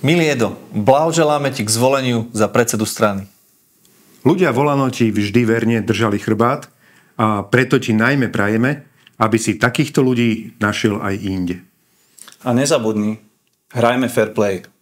Milý Edo, blahoželáme ti k zvoleniu za predsedu strany. Ľudia volano ti vždy verne držali chrbát a preto ti najmä prajeme, aby si takýchto ľudí našiel aj inde. A nezabudni, hrajme fair play.